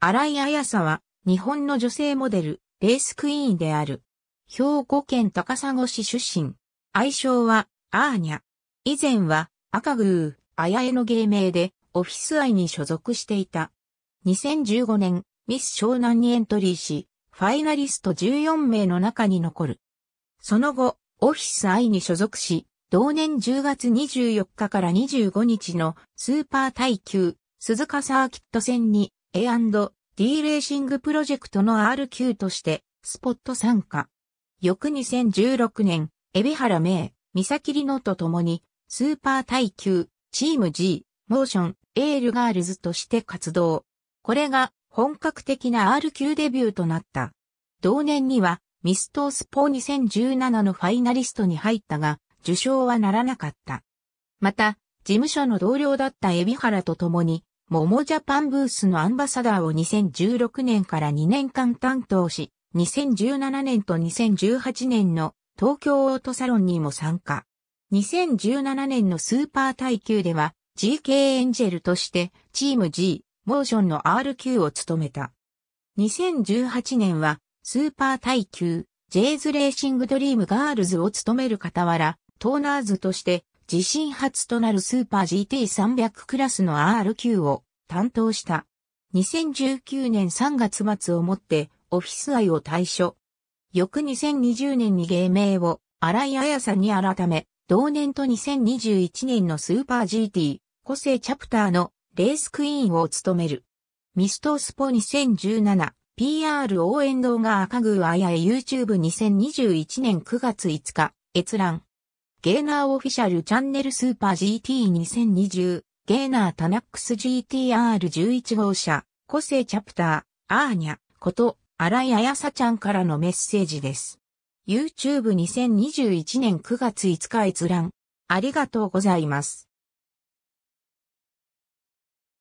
新井彩沙は、日本の女性モデル、レースクイーンである。兵庫県高砂市出身。愛称は、アーニャ。以前は、赤グー、綾江の芸名で、オフィス愛に所属していた。2015年、ミス湘南にエントリーし、ファイナリスト14名の中に残る。その後、オフィス愛に所属し、同年10月24日から25日のスーパー耐久、鈴鹿サーキット戦に A&D レーシングプロジェクトの RQ としてスポット参加。翌2016年、海老原ミ三崎里乃と共にスーパー耐久、チーム G、モーション、エールガールズとして活動。これが本格的な RQ デビューとなった。同年にはミストースポー2017のファイナリストに入ったが、受賞はならなかった。また、事務所の同僚だった海老原と共に、桃ジャパンブースのアンバサダーを2016年から2年間担当し、2017年と2018年の東京オートサロンにも参加。2017年のスーパー耐久では GK エンジェルとしてチーム G、モーションの RQ を務めた。2018年はスーパー耐久、ジェイズレーシングドリームガールズを務める傍ら、トーナーズとして自身初となるスーパー GT300 クラスの RQ を担当した。2019年3月末をもってオフィス愛を退所。翌2020年に芸名を新井彩さんに改め、同年と2021年のスーパー GT、個性チャプターのレースクイーンを務める。ミストスポ2017、PR 応援動画赤宮彩 YouTube2021 年9月5日、閲覧。ゲーナーオフィシャルチャンネルスーパー GT2020、ゲーナータナックス GTR11 号車、個性チャプター、アーニャ、こと、荒井彩さちゃんからのメッセージです。YouTube2021 年9月5日閲覧。ありがとうございます。